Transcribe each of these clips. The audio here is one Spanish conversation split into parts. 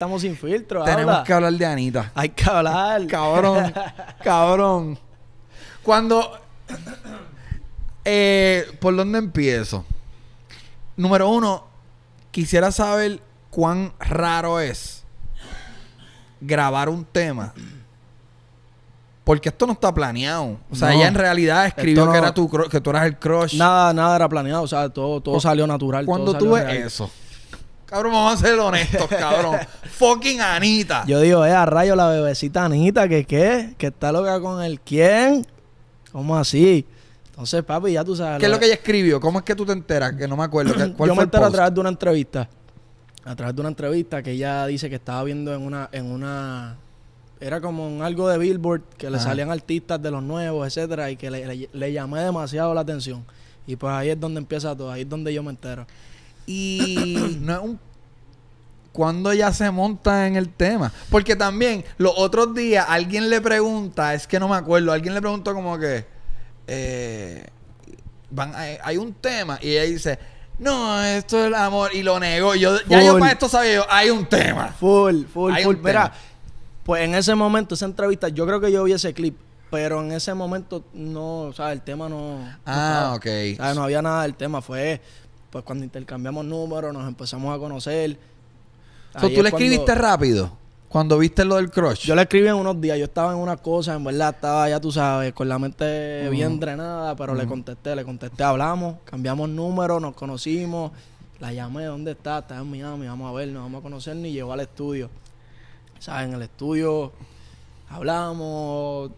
Estamos sin filtro. Tenemos que hablar de Anita. Hay que hablar. Cabrón, cabrón. Cuando. Eh, ¿Por dónde empiezo? Número uno, quisiera saber cuán raro es grabar un tema. Porque esto no está planeado. O sea, ella en realidad escribió que, era tu, que tú eras el crush. Nada, nada era planeado. O sea, todo, todo salió natural. Cuando tuve eso Cabrón, vamos a ser honestos, cabrón. Fucking Anita. Yo digo, eh, a rayo la bebecita Anita, que qué, que está loca con el quién. ¿Cómo así? Entonces, papi, ya tú sabes. ¿Qué es lo que ella escribió? ¿Cómo es que tú te enteras? Que no me acuerdo. Yo me enteré a través de una entrevista. A través de una entrevista que ella dice que estaba viendo en una, en una era como algo de Billboard que le salían artistas de los nuevos, etcétera, y que le, le, llamé demasiado la atención. Y pues ahí es donde empieza todo, ahí es donde yo me entero. Y no es un cuando ya se monta en el tema. Porque también los otros días alguien le pregunta, es que no me acuerdo, alguien le preguntó como que eh, hay, un tema y ella dice, no, esto es el amor y lo negó. Yo, ya yo para esto sabía, hay un tema. Full, full, full. Mira, pues en ese momento, esa entrevista, yo creo que yo vi ese clip. Pero en ese momento no, o sea, el tema no. Ah, ok. no había nada del tema. Fue pues cuando intercambiamos números, nos empezamos a conocer. ¿Tú le escribiste rápido? Cuando viste lo del crush. Yo le escribí en unos días. Yo estaba en una cosa, en verdad, estaba ya tú sabes, con la mente bien drenada, pero le contesté, le contesté, hablamos, cambiamos números, nos conocimos. La llamé, ¿dónde está? Está en Miami, vamos a ver, nos vamos a conocer. Ni llegó al estudio. ¿Sabes? En el estudio hablamos,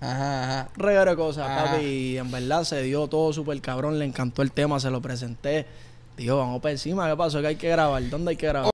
Ajá, ajá. cosa cosas, papi. Y en verdad se dio todo súper cabrón. Le encantó el tema, se lo presenté. Dijo, vamos para encima, ¿qué pasó? Que hay que grabar? ¿Dónde hay que grabar?